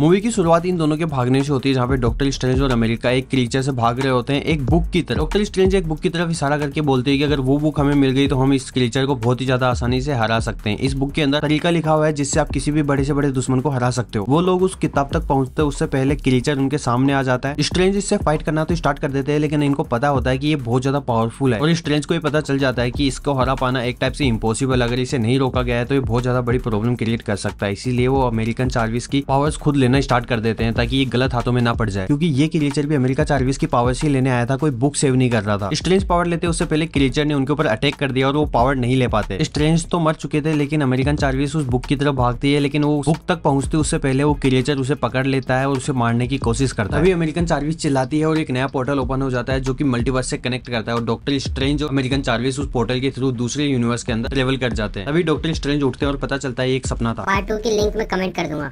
movie की शुरुआत इन दोनों के भागने से होती है जहाँ पे डॉक्टर स्ट्रेंज और अमेरिका एक क्रीचर से भाग रहे होते हैं एक बुक की तरफ डॉक्टर स्ट्रेंज एक बुक की तरफ इशारा करके बोलते हैं कि अगर वो बुक हमें मिल गई तो हम इस क्रीचर को बहुत ही ज्यादा आसानी से हरा सकते हैं इस बुक के अंदर तरीका लिखा हुआ है जिससे आप किसी भी बड़े से बड़े दुश्मन को हरा सकते हो वो लोग उस किताब तक पहुंचते उससे पहले क्रीचर उनके सामने आ जाता है स्ट्रेंज इससे फाइट करना तो स्टार्ट कर देते हैं लेकिन इनको पता होता है कि ये बहुत ज्यादा पावरफुल है और स्ट्रेंज को ये पता चल जाता है की इसको हरा पाना एक टाइप से इम्पोसिबल अगर इसे नहीं रोका गया है तो ये बहुत ज्यादा बड़ी प्रॉब्लम क्रिएट कर सकता है इसीलिए वो अमेरिकन चार्विस की पावर्स खुद देना स्टार्ट कर देते हैं ताकि ये गलत हाथों में ना पड़ जाए क्योंकि ये क्रिएचर भी अमेरिका चार्विस की पावर से लेने आया था कोई बुक सेव नहीं कर रहा था स्ट्रेंज पावर लेते उससे पहले क्रिएचर ने उनके ऊपर अटैक कर दिया और वो पावर नहीं ले पाते स्ट्रेंज तो मर चुके थे लेकिन अमेरिकन चार्विस उस बुक की तरफ भागती है लेकिन वो बुक तक पहुंचते उससे पहले वो क्रिएचर उसे पकड़ लेता है और उसे मारने की कोशिश करता है अभी अमेरिकन चार्विस चिल्लाती है और एक नया पोर्टल ओपन हो जाता है जो की मल्टीवर्स से कनेक्ट करता है और डॉक्टर स्ट्रेंज और अमेरिकन चार्विस उस पोर्टल के थ्रू दूसरे यूनिवर्स के अंदर ट्रेवल कर जाते हैं अभी डॉक्टर स्ट्रेंज उठते हैं और पता चलता है एक सपना था पार्ट टू की लिंक में कमेंट कर दूंगा